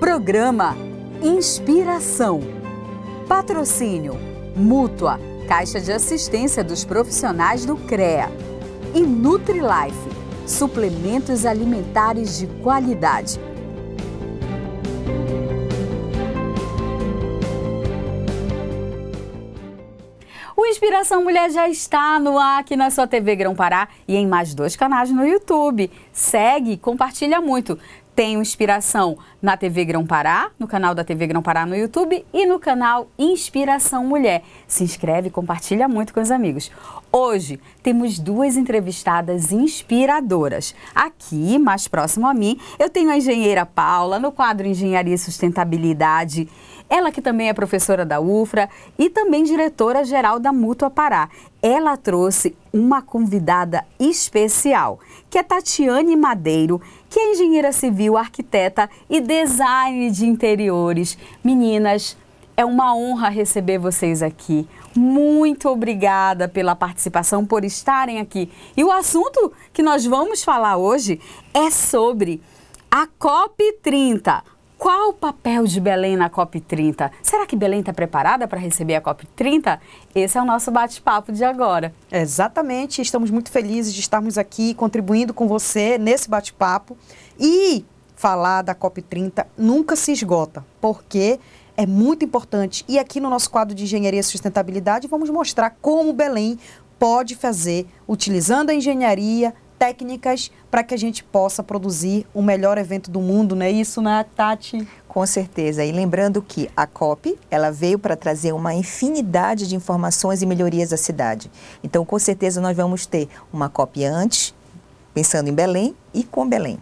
Programa Inspiração. Patrocínio Mútua, Caixa de Assistência dos Profissionais do CREA. E NutriLife, suplementos alimentares de qualidade. O Inspiração Mulher já está no ar aqui na sua TV Grão Pará e em mais dois canais no YouTube. Segue e compartilha muito. Tenho inspiração na TV Grão Pará, no canal da TV Grão Pará no YouTube e no canal Inspiração Mulher. Se inscreve e compartilha muito com os amigos. Hoje temos duas entrevistadas inspiradoras. Aqui, mais próximo a mim, eu tenho a engenheira Paula no quadro Engenharia e Sustentabilidade. Ela que também é professora da UFRA e também diretora-geral da Mútua Pará. Ela trouxe uma convidada especial, que é Tatiane Madeiro, que é engenheira civil, arquiteta e design de interiores. Meninas, é uma honra receber vocês aqui. Muito obrigada pela participação, por estarem aqui. E o assunto que nós vamos falar hoje é sobre a COP30, qual o papel de Belém na COP30? Será que Belém está preparada para receber a COP30? Esse é o nosso bate-papo de agora. Exatamente, estamos muito felizes de estarmos aqui contribuindo com você nesse bate-papo. E falar da COP30 nunca se esgota, porque é muito importante. E aqui no nosso quadro de Engenharia e Sustentabilidade, vamos mostrar como Belém pode fazer utilizando a engenharia técnicas para que a gente possa produzir o melhor evento do mundo, não é isso, né, Tati? Com certeza. E lembrando que a COP, ela veio para trazer uma infinidade de informações e melhorias à cidade. Então, com certeza, nós vamos ter uma COP antes, pensando em Belém e com Belém.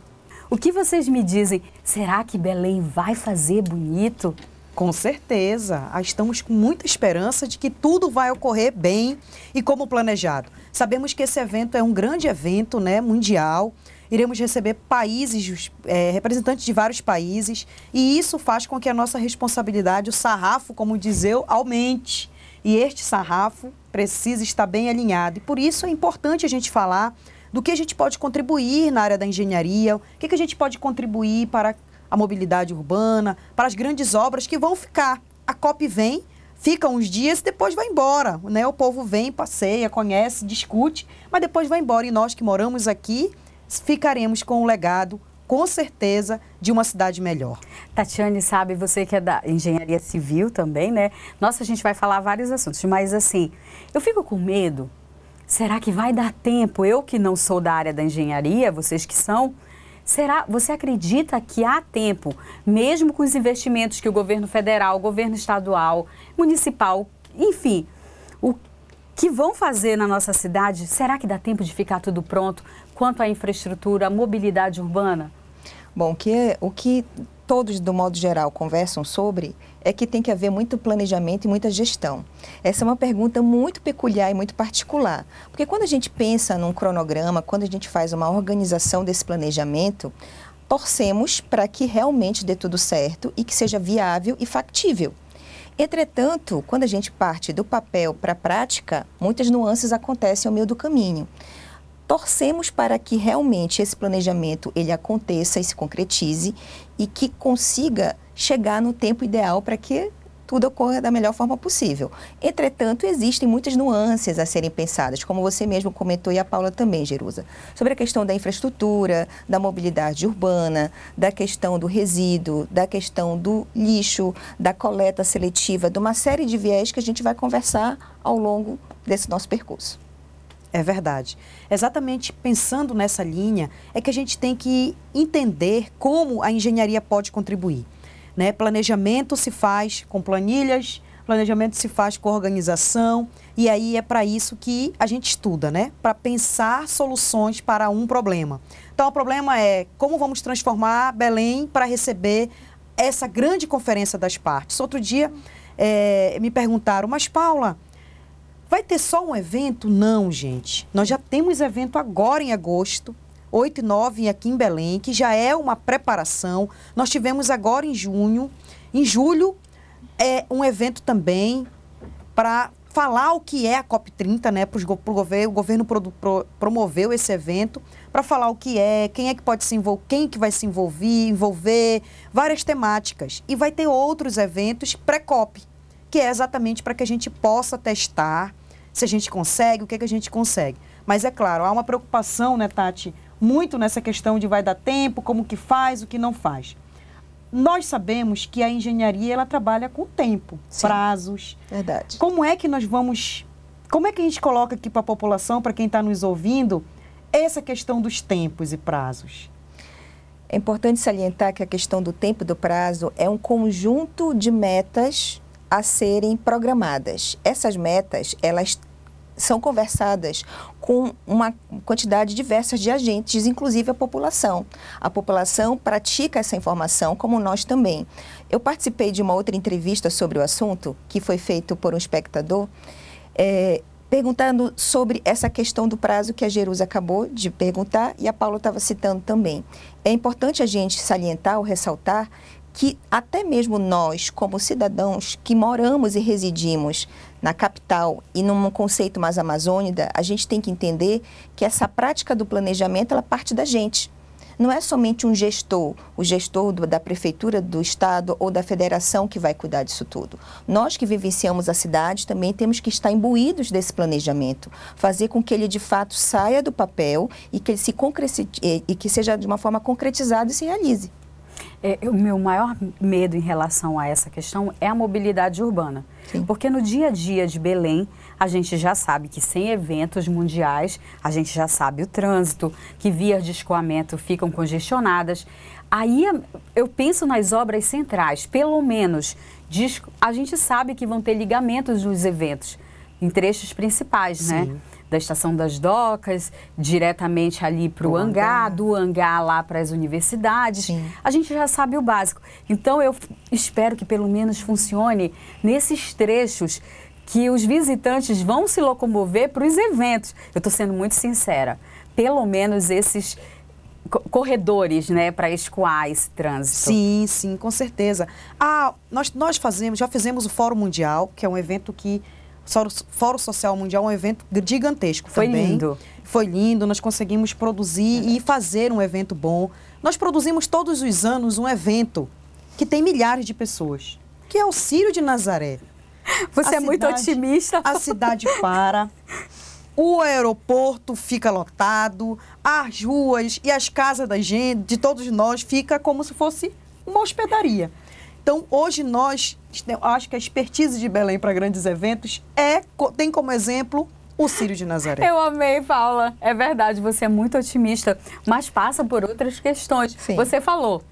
O que vocês me dizem? Será que Belém vai fazer bonito? Com certeza. Ah, estamos com muita esperança de que tudo vai ocorrer bem e como planejado. Sabemos que esse evento é um grande evento né, mundial. Iremos receber países, é, representantes de vários países, e isso faz com que a nossa responsabilidade, o sarrafo, como eu, aumente. E este sarrafo precisa estar bem alinhado. E por isso é importante a gente falar do que a gente pode contribuir na área da engenharia, o que, que a gente pode contribuir para a mobilidade urbana, para as grandes obras que vão ficar. A COP vem, fica uns dias e depois vai embora. Né? O povo vem, passeia, conhece, discute, mas depois vai embora. E nós que moramos aqui ficaremos com o legado com certeza, de uma cidade melhor. Tatiane, sabe, você que é da engenharia civil também, né? Nossa, a gente vai falar vários assuntos, mas assim, eu fico com medo. Será que vai dar tempo? Eu que não sou da área da engenharia, vocês que são, Será, você acredita que há tempo, mesmo com os investimentos que o governo federal, o governo estadual, municipal, enfim, o que vão fazer na nossa cidade, será que dá tempo de ficar tudo pronto quanto à infraestrutura, à mobilidade urbana? Bom, que, o que é, todos, do modo geral, conversam sobre é que tem que haver muito planejamento e muita gestão. Essa é uma pergunta muito peculiar e muito particular, porque quando a gente pensa num cronograma, quando a gente faz uma organização desse planejamento, torcemos para que realmente dê tudo certo e que seja viável e factível. Entretanto, quando a gente parte do papel para a prática, muitas nuances acontecem ao meio do caminho torcemos para que realmente esse planejamento ele aconteça e se concretize e que consiga chegar no tempo ideal para que tudo ocorra da melhor forma possível. Entretanto, existem muitas nuances a serem pensadas, como você mesmo comentou e a Paula também, Jerusa, sobre a questão da infraestrutura, da mobilidade urbana, da questão do resíduo, da questão do lixo, da coleta seletiva, de uma série de viés que a gente vai conversar ao longo desse nosso percurso. É verdade. Exatamente pensando nessa linha é que a gente tem que entender como a engenharia pode contribuir. Né? Planejamento se faz com planilhas, planejamento se faz com organização, e aí é para isso que a gente estuda, né? Para pensar soluções para um problema. Então, o problema é como vamos transformar Belém para receber essa grande conferência das partes. Outro dia é, me perguntaram, mas Paula, Vai ter só um evento? Não, gente. Nós já temos evento agora em agosto. 8 e 9 aqui em Belém, que já é uma preparação. Nós tivemos agora em junho. Em julho é um evento também para falar o que é a COP30, né, para o governo, o governo pro, pro, promoveu esse evento para falar o que é, quem é que pode se envolver, quem que vai se envolver, envolver várias temáticas. E vai ter outros eventos pré-COP, que é exatamente para que a gente possa testar se a gente consegue, o que, é que a gente consegue. Mas é claro, há uma preocupação, né, Tati, muito nessa questão de vai dar tempo, como que faz, o que não faz. Nós sabemos que a engenharia ela trabalha com tempo, Sim, prazos. Verdade. Como é que nós vamos. Como é que a gente coloca aqui para a população, para quem está nos ouvindo, essa questão dos tempos e prazos? É importante salientar que a questão do tempo e do prazo é um conjunto de metas a serem programadas. Essas metas, elas são conversadas com uma quantidade diversa de agentes, inclusive a população. A população pratica essa informação, como nós também. Eu participei de uma outra entrevista sobre o assunto, que foi feito por um espectador, é, perguntando sobre essa questão do prazo que a Jerusa acabou de perguntar e a Paula estava citando também. É importante a gente salientar ou ressaltar que até mesmo nós, como cidadãos que moramos e residimos na capital e num conceito mais amazônida, a gente tem que entender que essa prática do planejamento ela parte da gente. Não é somente um gestor, o gestor do, da prefeitura, do estado ou da federação que vai cuidar disso tudo. Nós que vivenciamos a cidade também temos que estar imbuídos desse planejamento, fazer com que ele de fato saia do papel e que ele se concrete, e que seja de uma forma concretizada e se realize. É, o meu maior medo em relação a essa questão é a mobilidade urbana. Sim. Porque no dia a dia de Belém, a gente já sabe que sem eventos mundiais, a gente já sabe o trânsito, que vias de escoamento ficam congestionadas. Aí eu penso nas obras centrais, pelo menos. A gente sabe que vão ter ligamentos nos eventos, em trechos principais, né? Sim. né? da Estação das Docas, diretamente ali para o hangar, do hangar lá para as universidades. Sim. A gente já sabe o básico. Então, eu espero que pelo menos funcione nesses trechos que os visitantes vão se locomover para os eventos. Eu estou sendo muito sincera. Pelo menos esses corredores, né, para escoar esse trânsito. Sim, sim, com certeza. Ah, nós, nós fazemos, já fizemos o Fórum Mundial, que é um evento que Fórum Social Mundial é um evento gigantesco Foi também. lindo. Foi lindo, nós conseguimos produzir é. e fazer um evento bom. Nós produzimos todos os anos um evento que tem milhares de pessoas, que é o Círio de Nazaré. Você a é cidade, muito otimista. A cidade para, o aeroporto fica lotado, as ruas e as casas da gente, de todos nós, fica como se fosse uma hospedaria. Então, hoje nós, acho que a expertise de Belém para grandes eventos é tem como exemplo o Círio de Nazaré. Eu amei, Paula. É verdade, você é muito otimista, mas passa por outras questões. Sim. Você falou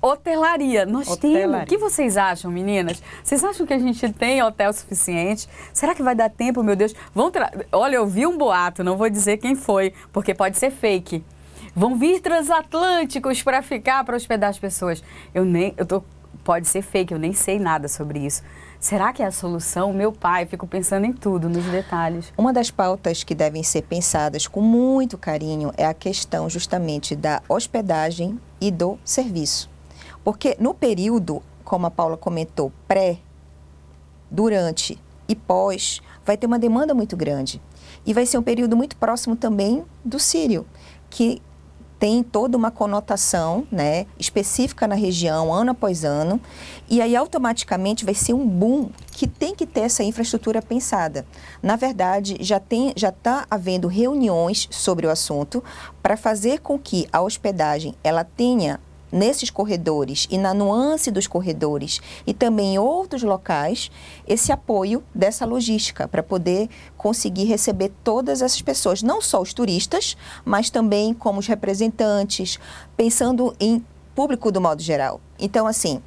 hotelaria. Nós hotelaria. temos. O que vocês acham, meninas? Vocês acham que a gente tem hotel suficiente? Será que vai dar tempo, meu Deus? Vão tra... Olha, eu vi um boato, não vou dizer quem foi, porque pode ser fake. Vão vir transatlânticos para ficar, para hospedar as pessoas. Eu nem. Eu tô pode ser fake, eu nem sei nada sobre isso. Será que é a solução? Meu pai, fico pensando em tudo, nos detalhes. Uma das pautas que devem ser pensadas com muito carinho é a questão justamente da hospedagem e do serviço. Porque no período, como a Paula comentou, pré, durante e pós, vai ter uma demanda muito grande. E vai ser um período muito próximo também do Sírio, que tem toda uma conotação né, específica na região, ano após ano, e aí automaticamente vai ser um boom que tem que ter essa infraestrutura pensada. Na verdade, já tem, já está havendo reuniões sobre o assunto para fazer com que a hospedagem ela tenha nesses corredores e na nuance dos corredores e também em outros locais esse apoio dessa logística para poder conseguir receber todas essas pessoas, não só os turistas, mas também como os representantes, pensando em público do modo geral. Então, assim,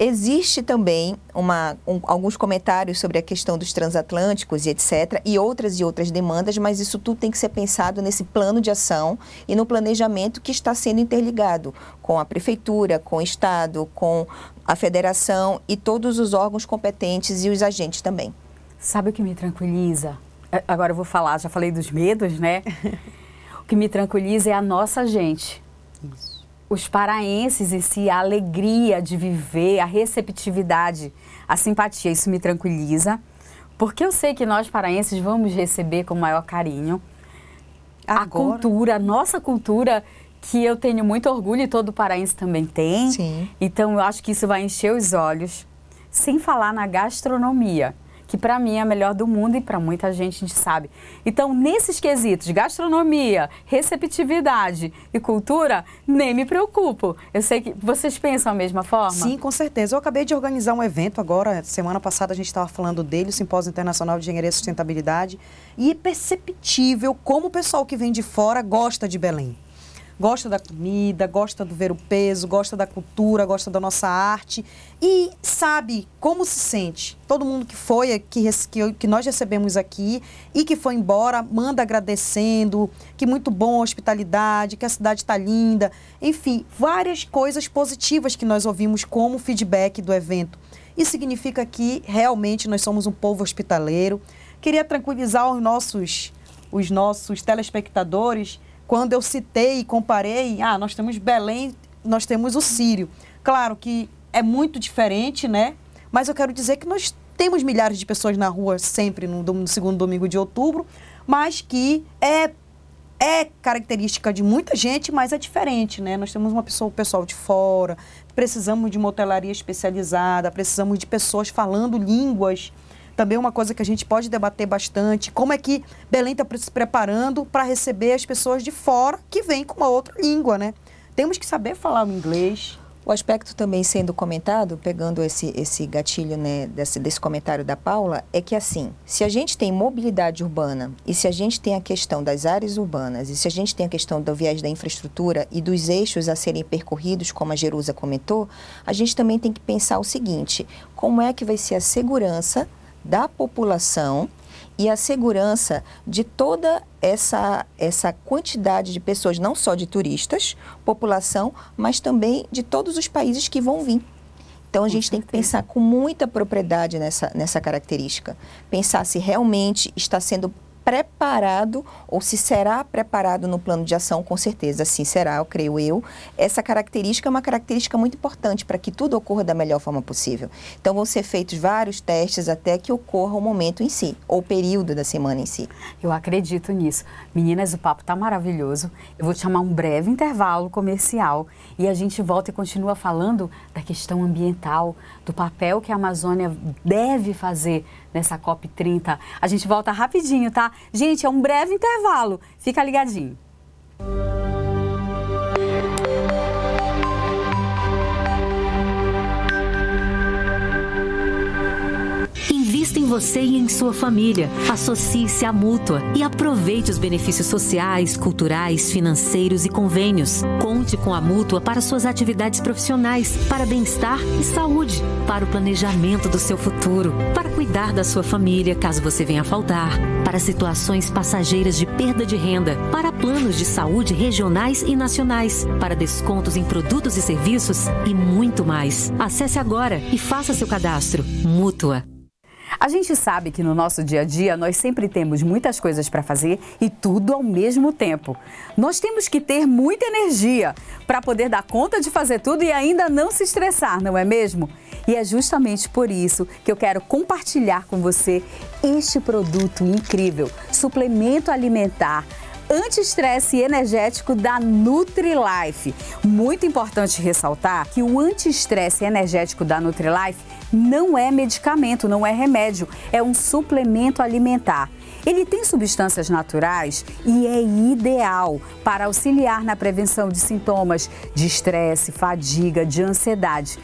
Existe também uma, um, alguns comentários sobre a questão dos transatlânticos e etc., e outras e outras demandas, mas isso tudo tem que ser pensado nesse plano de ação e no planejamento que está sendo interligado com a Prefeitura, com o Estado, com a Federação e todos os órgãos competentes e os agentes também. Sabe o que me tranquiliza? É, agora eu vou falar, já falei dos medos, né? o que me tranquiliza é a nossa gente. Isso os paraenses em si, a alegria de viver, a receptividade, a simpatia, isso me tranquiliza, porque eu sei que nós paraenses vamos receber com maior carinho Agora. a cultura, a nossa cultura, que eu tenho muito orgulho e todo paraense também tem. Sim. Então eu acho que isso vai encher os olhos, sem falar na gastronomia que para mim é a melhor do mundo e para muita gente a gente sabe. Então, nesses quesitos, gastronomia, receptividade e cultura, nem me preocupo. Eu sei que vocês pensam da mesma forma? Sim, com certeza. Eu acabei de organizar um evento agora, semana passada a gente estava falando dele, o Simpósio Internacional de Engenharia e Sustentabilidade, e é perceptível como o pessoal que vem de fora gosta de Belém gosta da comida, gosta do ver o peso, gosta da cultura, gosta da nossa arte e sabe como se sente. Todo mundo que foi, que, que nós recebemos aqui e que foi embora, manda agradecendo, que muito bom a hospitalidade, que a cidade está linda. Enfim, várias coisas positivas que nós ouvimos como feedback do evento. Isso significa que realmente nós somos um povo hospitaleiro. Queria tranquilizar os nossos, os nossos telespectadores quando eu citei e comparei, ah, nós temos Belém, nós temos o Sírio. Claro que é muito diferente, né? Mas eu quero dizer que nós temos milhares de pessoas na rua sempre no, no segundo domingo de outubro, mas que é é característica de muita gente, mas é diferente, né? Nós temos uma pessoa, o pessoal de fora, precisamos de uma hotelaria especializada, precisamos de pessoas falando línguas também é uma coisa que a gente pode debater bastante, como é que Belém está se preparando para receber as pessoas de fora que vêm com uma outra língua, né? Temos que saber falar o inglês. O aspecto também sendo comentado, pegando esse, esse gatilho né, desse, desse comentário da Paula, é que assim, se a gente tem mobilidade urbana e se a gente tem a questão das áreas urbanas e se a gente tem a questão do viés da infraestrutura e dos eixos a serem percorridos, como a Jerusa comentou, a gente também tem que pensar o seguinte, como é que vai ser a segurança da população e a segurança de toda essa, essa quantidade de pessoas, não só de turistas, população, mas também de todos os países que vão vir. Então a gente tem que pensar com muita propriedade nessa, nessa característica. Pensar se realmente está sendo preparado ou se será preparado no plano de ação, com certeza, sim será, eu creio eu. Essa característica é uma característica muito importante para que tudo ocorra da melhor forma possível. Então vão ser feitos vários testes até que ocorra o momento em si, ou o período da semana em si. Eu acredito nisso. Meninas, o papo está maravilhoso. Eu vou chamar um breve intervalo comercial e a gente volta e continua falando da questão ambiental, do papel que a Amazônia deve fazer nessa COP30. A gente volta rapidinho, tá? Gente, é um breve intervalo. Fica ligadinho. Música Invista em você e em sua família. Associe-se à Mútua e aproveite os benefícios sociais, culturais, financeiros e convênios. Conte com a Mútua para suas atividades profissionais, para bem-estar e saúde, para o planejamento do seu futuro, para cuidar da sua família caso você venha a faltar, para situações passageiras de perda de renda, para planos de saúde regionais e nacionais, para descontos em produtos e serviços e muito mais. Acesse agora e faça seu cadastro. Mútua. A gente sabe que no nosso dia a dia nós sempre temos muitas coisas para fazer e tudo ao mesmo tempo. Nós temos que ter muita energia para poder dar conta de fazer tudo e ainda não se estressar, não é mesmo? E é justamente por isso que eu quero compartilhar com você este produto incrível, suplemento alimentar anti-estresse energético da NutriLife. Muito importante ressaltar que o anti-estresse energético da NutriLife não é medicamento, não é remédio, é um suplemento alimentar. Ele tem substâncias naturais e é ideal para auxiliar na prevenção de sintomas de estresse, fadiga, de ansiedade.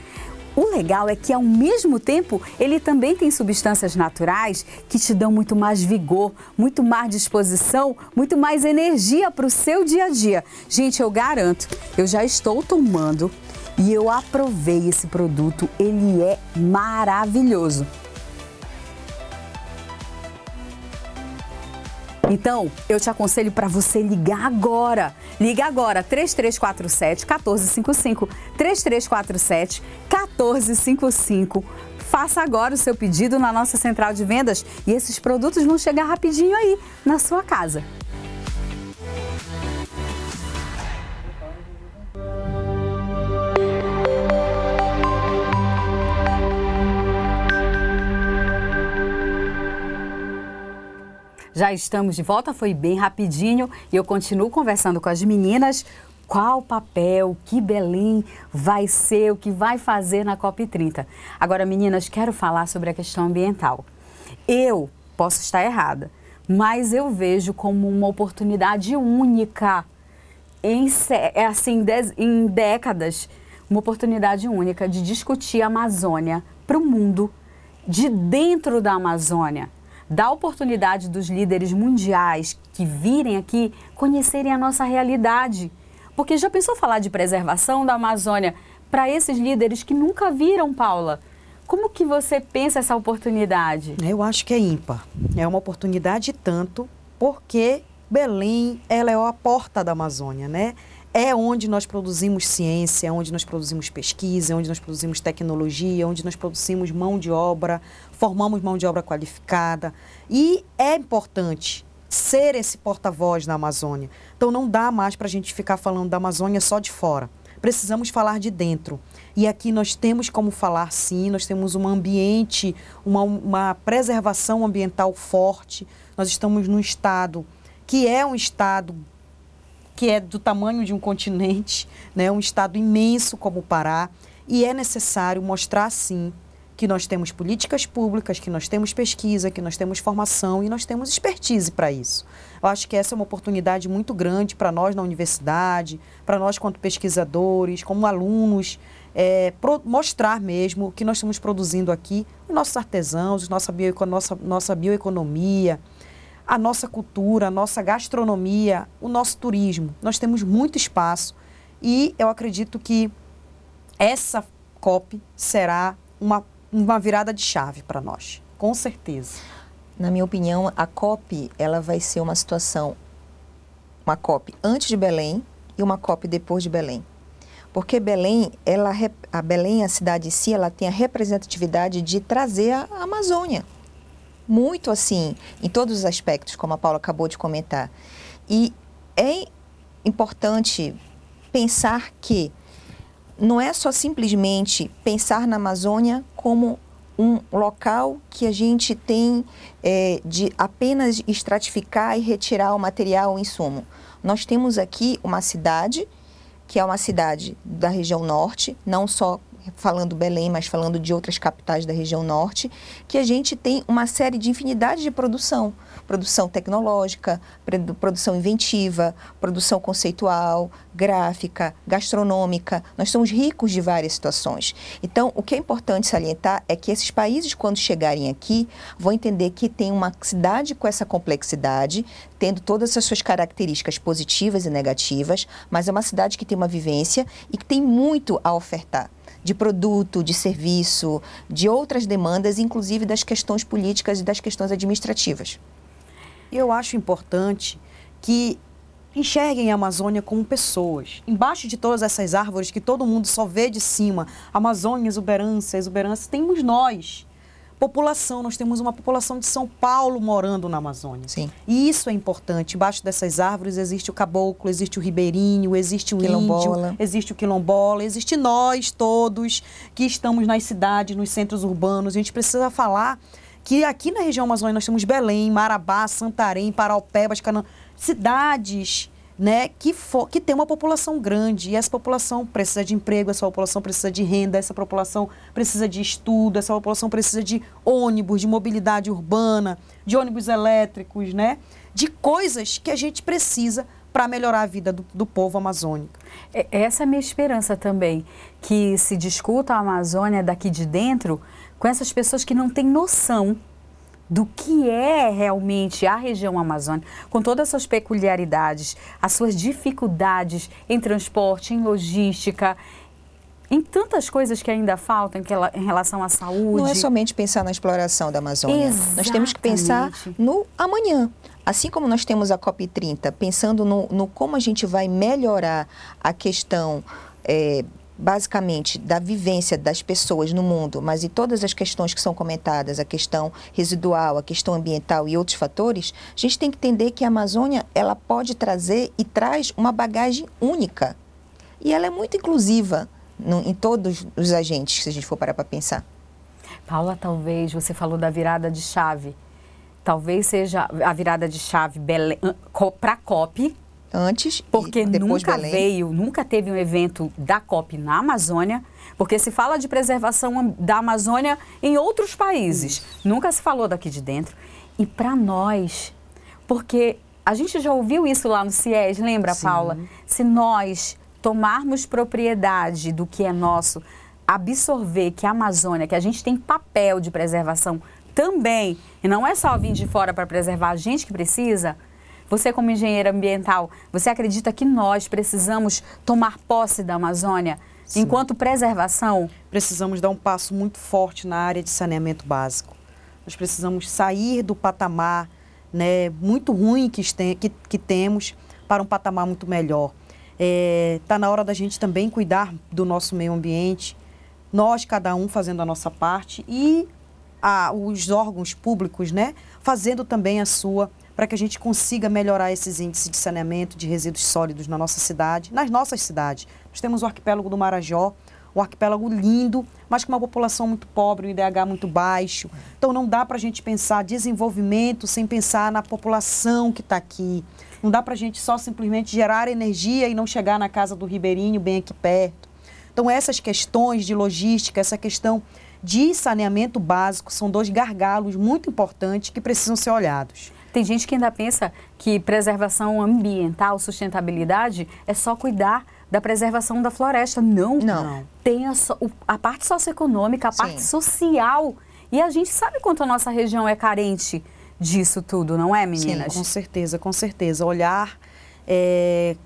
O legal é que, ao mesmo tempo, ele também tem substâncias naturais que te dão muito mais vigor, muito mais disposição, muito mais energia para o seu dia a dia. Gente, eu garanto, eu já estou tomando e eu aprovei esse produto, ele é maravilhoso. Então, eu te aconselho para você ligar agora. Liga agora 3347 1455 3347 1455. Faça agora o seu pedido na nossa central de vendas e esses produtos vão chegar rapidinho aí na sua casa. Já estamos de volta, foi bem rapidinho e eu continuo conversando com as meninas. Qual papel que Belém vai ser, o que vai fazer na COP30? Agora, meninas, quero falar sobre a questão ambiental. Eu posso estar errada, mas eu vejo como uma oportunidade única em, é assim, em décadas uma oportunidade única de discutir a Amazônia para o mundo, de dentro da Amazônia da oportunidade dos líderes mundiais que virem aqui conhecerem a nossa realidade. Porque já pensou falar de preservação da Amazônia para esses líderes que nunca viram, Paula? Como que você pensa essa oportunidade? Eu acho que é ímpar. É uma oportunidade tanto porque Belém, ela é a porta da Amazônia, né? é onde nós produzimos ciência, é onde nós produzimos pesquisa, é onde nós produzimos tecnologia, é onde nós produzimos mão de obra, formamos mão de obra qualificada. E é importante ser esse porta-voz na Amazônia. Então não dá mais para a gente ficar falando da Amazônia só de fora. Precisamos falar de dentro. E aqui nós temos como falar sim, nós temos um ambiente, uma, uma preservação ambiental forte. Nós estamos num estado que é um estado que é do tamanho de um continente, né, um estado imenso como o Pará, e é necessário mostrar, sim, que nós temos políticas públicas, que nós temos pesquisa, que nós temos formação e nós temos expertise para isso. Eu acho que essa é uma oportunidade muito grande para nós na universidade, para nós quanto pesquisadores, como alunos, é, pro, mostrar mesmo o que nós estamos produzindo aqui, os nossos artesãos, nossa, bio, nossa, nossa bioeconomia, a nossa cultura, a nossa gastronomia, o nosso turismo. Nós temos muito espaço e eu acredito que essa COP será uma, uma virada de chave para nós, com certeza. Na minha opinião, a COP ela vai ser uma situação, uma COP antes de Belém e uma COP depois de Belém. Porque Belém, ela, a Belém, a cidade em si, ela tem a representatividade de trazer a Amazônia muito assim, em todos os aspectos, como a Paula acabou de comentar. E é importante pensar que não é só simplesmente pensar na Amazônia como um local que a gente tem é, de apenas estratificar e retirar o material, o insumo. Nós temos aqui uma cidade, que é uma cidade da região norte, não só falando Belém, mas falando de outras capitais da região norte, que a gente tem uma série de infinidade de produção. Produção tecnológica, produção inventiva, produção conceitual, gráfica, gastronômica. Nós somos ricos de várias situações. Então, o que é importante salientar é que esses países, quando chegarem aqui, vão entender que tem uma cidade com essa complexidade, tendo todas as suas características positivas e negativas, mas é uma cidade que tem uma vivência e que tem muito a ofertar de produto, de serviço, de outras demandas, inclusive das questões políticas e das questões administrativas. Eu acho importante que enxerguem a Amazônia como pessoas. Embaixo de todas essas árvores que todo mundo só vê de cima, Amazônia, exuberância, exuberância, temos nós população. Nós temos uma população de São Paulo morando na Amazônia. Sim. E isso é importante. Embaixo dessas árvores existe o caboclo, existe o ribeirinho, existe o quilombola. índio, existe o quilombola, existe nós todos que estamos nas cidades, nos centros urbanos. A gente precisa falar que aqui na região amazônica nós temos Belém, Marabá, Santarém, Paraupebas, Canã, cidades né, que, for, que tem uma população grande e essa população precisa de emprego, essa população precisa de renda, essa população precisa de estudo, essa população precisa de ônibus, de mobilidade urbana, de ônibus elétricos, né, de coisas que a gente precisa para melhorar a vida do, do, povo amazônico. É, é essa é a minha esperança também, que se discuta a Amazônia daqui de dentro com essas pessoas que não têm noção do que é realmente a região amazônica, com todas as suas peculiaridades, as suas dificuldades em transporte, em logística, em tantas coisas que ainda faltam em relação à saúde. Não é somente pensar na exploração da Amazônia. Exatamente. Nós temos que pensar no amanhã. Assim como nós temos a COP30, pensando no, no como a gente vai melhorar a questão. É, basicamente da vivência das pessoas no mundo, mas e todas as questões que são comentadas, a questão residual, a questão ambiental e outros fatores, a gente tem que entender que a Amazônia ela pode trazer e traz uma bagagem única e ela é muito inclusiva no, em todos os agentes, se a gente for parar para pensar. Paula, talvez você falou da virada de chave. Talvez seja a virada de chave para a COP, antes porque e depois nunca Belém. veio, nunca teve um evento da COP na Amazônia, porque se fala de preservação da Amazônia em outros países, Isso. nunca se falou daqui de dentro. E para nós, porque a gente já ouviu isso lá no CIES, lembra, Sim. Paula? Se nós tomarmos propriedade do que é nosso, absorver que a Amazônia, que a gente tem papel de preservação também, e não é só vir de fora para preservar a gente que precisa, você, como engenheira ambiental, você acredita que nós precisamos tomar posse da Amazônia Sim. enquanto preservação? Precisamos dar um passo muito forte na área de saneamento básico. Nós precisamos sair do patamar né, muito ruim que, este, que, que temos para um patamar muito melhor. Está é, tá na hora da gente também cuidar do nosso meio ambiente, nós, cada um, fazendo a nossa parte e a, os órgãos públicos né, fazendo também a sua para que a gente consiga melhorar esses índices de saneamento de resíduos sólidos na nossa cidade, nas nossas cidades. Nós temos o arquipélago do Marajó, um arquipélago lindo, mas com uma população muito pobre, um IDH muito baixo. Então não dá para a gente pensar desenvolvimento sem pensar na população que está aqui. Não dá para a gente só simplesmente gerar energia e não chegar na casa do ribeirinho bem aqui perto. Então essas questões de logística, essa questão de saneamento básico são dois gargalos muito importantes que precisam ser olhados. Tem gente que ainda pensa que preservação ambiental, sustentabilidade, é só cuidar da preservação da floresta. Não. Não. Tem a, so, a parte socioeconômica, a Sim. parte social. E a gente sabe quanto a nossa região é carente disso tudo, não é, meninas? Sim, com certeza, com certeza. Olhar. É...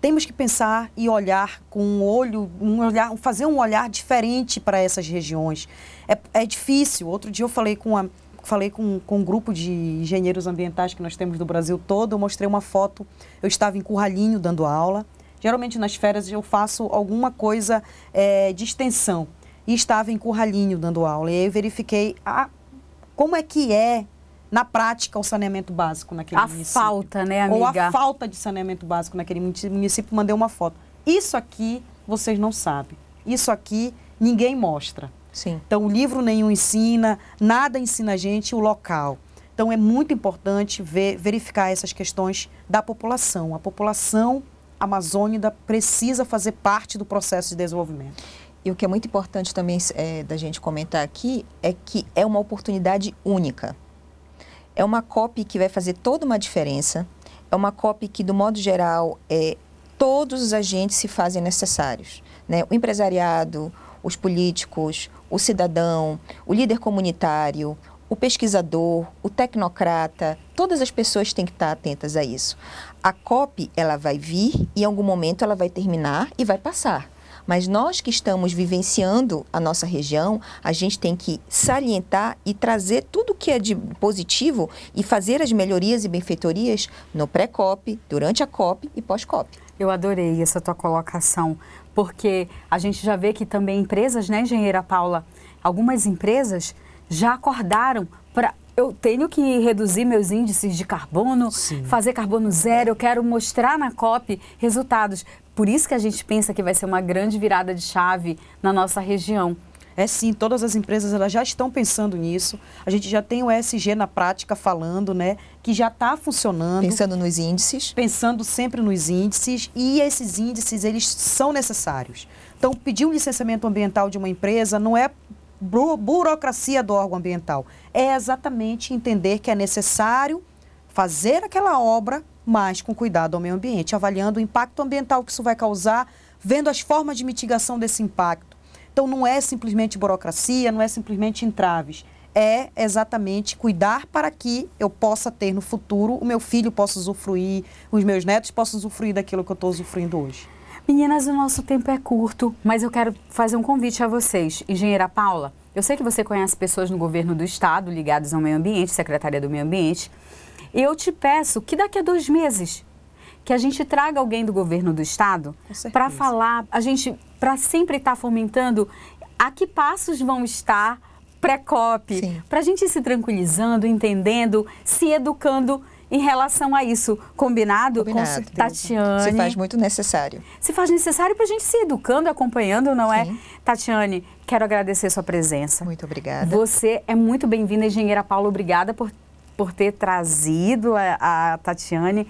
Temos que pensar e olhar com um olho, um olhar, fazer um olhar diferente para essas regiões. É, é difícil. Outro dia eu falei com uma falei com, com um grupo de engenheiros ambientais que nós temos do Brasil todo, eu mostrei uma foto, eu estava em Curralinho dando aula, geralmente nas férias eu faço alguma coisa é, de extensão, e estava em Curralinho dando aula, e aí eu verifiquei a, ah, como é que é na prática o saneamento básico naquele a município. A falta, né, amiga? Ou a falta de saneamento básico naquele município, mandei uma foto. Isso aqui vocês não sabem. Isso aqui ninguém mostra. Sim. Então, o livro nenhum ensina, nada ensina a gente o local. Então, é muito importante ver, verificar essas questões da população. A população amazônida precisa fazer parte do processo de desenvolvimento. E o que é muito importante também é, da gente comentar aqui é que é uma oportunidade única. É uma COP que vai fazer toda uma diferença. É uma COP que, do modo geral, é, todos os agentes se fazem necessários. Né? O empresariado, os políticos, o cidadão, o líder comunitário, o pesquisador, o tecnocrata, todas as pessoas têm que estar atentas a isso. A COP, ela vai vir e em algum momento ela vai terminar e vai passar. Mas nós que estamos vivenciando a nossa região, a gente tem que salientar e trazer tudo que é de positivo e fazer as melhorias e benfeitorias no pré-COP, durante a COP e pós-COP. Eu adorei essa tua colocação, porque a gente já vê que também empresas, né, engenheira Paula, algumas empresas já acordaram para eu tenho que reduzir meus índices de carbono, Sim. fazer carbono zero, eu quero mostrar na COP resultados. Por isso que a gente pensa que vai ser uma grande virada de chave na nossa região. É sim, todas as empresas elas já estão pensando nisso. A gente já tem o ESG na prática falando, né? Que já está funcionando. Pensando nos índices. Pensando sempre nos índices e esses índices eles são necessários. Então, pedir um licenciamento ambiental de uma empresa não é bu burocracia do órgão ambiental. É exatamente entender que é necessário fazer aquela obra, mas com cuidado ao meio ambiente, avaliando o impacto ambiental que isso vai causar, vendo as formas de mitigação desse impacto então não é simplesmente burocracia, não é simplesmente entraves. É exatamente cuidar para que eu possa ter no futuro, o meu filho possa usufruir, os meus netos possam usufruir daquilo que eu estou usufruindo hoje. Meninas, o nosso tempo é curto, mas eu quero fazer um convite a vocês. Engenheira Paula, eu sei que você conhece pessoas no governo do estado ligadas ao meio ambiente, Secretaria do Meio Ambiente. Eu te peço que daqui a dois meses que a gente traga alguém do governo do estado para falar, a gente para sempre estar tá fomentando a que passos vão estar pré-COP, para a gente ir se tranquilizando, entendendo, se educando em relação a isso. Combinado, Combinado com Tatiane? Se faz muito necessário. Se faz necessário para a gente se educando, acompanhando, não é? Sim. é? Tatiane, quero agradecer sua presença. Muito obrigada. Você é muito bem-vinda, engenheira Paula. Obrigada por, por ter trazido a, a Tatiane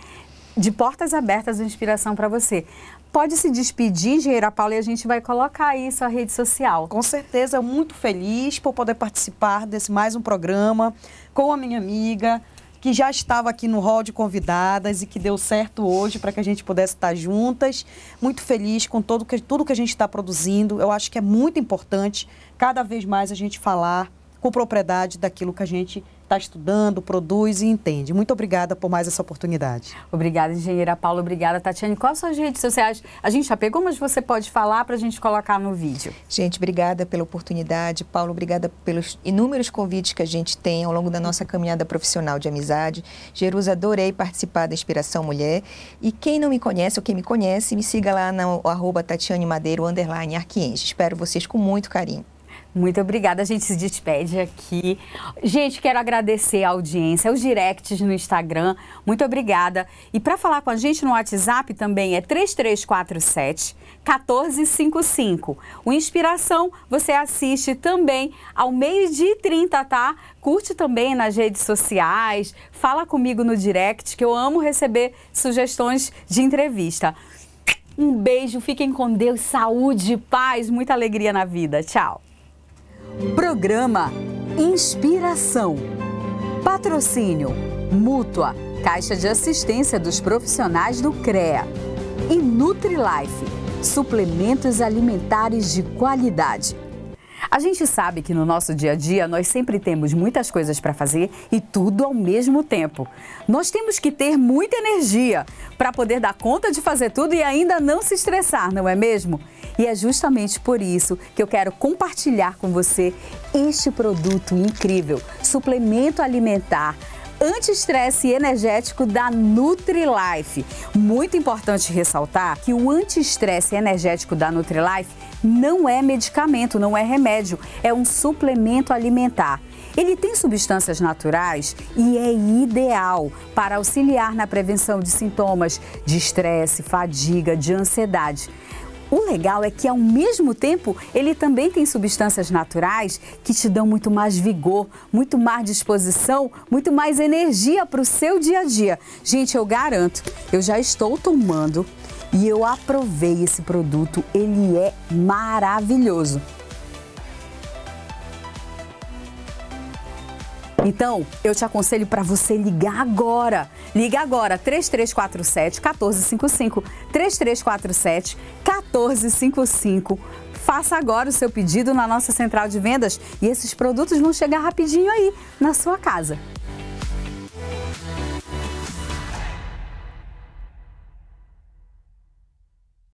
de portas abertas de inspiração para você. Pode se despedir, engenheira Paula, e a gente vai colocar aí sua rede social. Com certeza, muito feliz por poder participar desse mais um programa com a minha amiga, que já estava aqui no hall de convidadas e que deu certo hoje para que a gente pudesse estar juntas. Muito feliz com todo que, tudo que a gente está produzindo. Eu acho que é muito importante cada vez mais a gente falar com propriedade daquilo que a gente está estudando, produz e entende. Muito obrigada por mais essa oportunidade. Obrigada, engenheira Paula. Obrigada, Tatiane. Quais são as redes sociais? A gente já pegou, mas você pode falar para a gente colocar no vídeo. Gente, obrigada pela oportunidade. Paulo, obrigada pelos inúmeros convites que a gente tem ao longo da nossa caminhada profissional de amizade. Jerusa, adorei participar da Inspiração Mulher. E quem não me conhece ou quem me conhece, me siga lá no arroba Tatiane Madeiro, underline Espero vocês com muito carinho. Muito obrigada. A gente se despede aqui. Gente, quero agradecer a audiência, os directs no Instagram. Muito obrigada. E para falar com a gente no WhatsApp também é 3347 1455. O Inspiração você assiste também ao meio-dia e 30, tá? Curte também nas redes sociais, fala comigo no direct, que eu amo receber sugestões de entrevista. Um beijo, fiquem com Deus, saúde, paz, muita alegria na vida. Tchau. Programa Inspiração. Patrocínio Mútua, Caixa de Assistência dos Profissionais do CREA. E NutriLife suplementos alimentares de qualidade. A gente sabe que no nosso dia a dia nós sempre temos muitas coisas para fazer e tudo ao mesmo tempo. Nós temos que ter muita energia para poder dar conta de fazer tudo e ainda não se estressar, não é mesmo? E é justamente por isso que eu quero compartilhar com você este produto incrível, suplemento alimentar anti-estresse energético da NutriLife. Muito importante ressaltar que o anti-estresse energético da NutriLife não é medicamento, não é remédio, é um suplemento alimentar. Ele tem substâncias naturais e é ideal para auxiliar na prevenção de sintomas de estresse, fadiga, de ansiedade. O legal é que, ao mesmo tempo, ele também tem substâncias naturais que te dão muito mais vigor, muito mais disposição, muito mais energia para o seu dia a dia. Gente, eu garanto, eu já estou tomando e eu aprovei esse produto, ele é maravilhoso. Então, eu te aconselho para você ligar agora. Liga agora 3347 1455 3347 1455. Faça agora o seu pedido na nossa central de vendas e esses produtos vão chegar rapidinho aí na sua casa.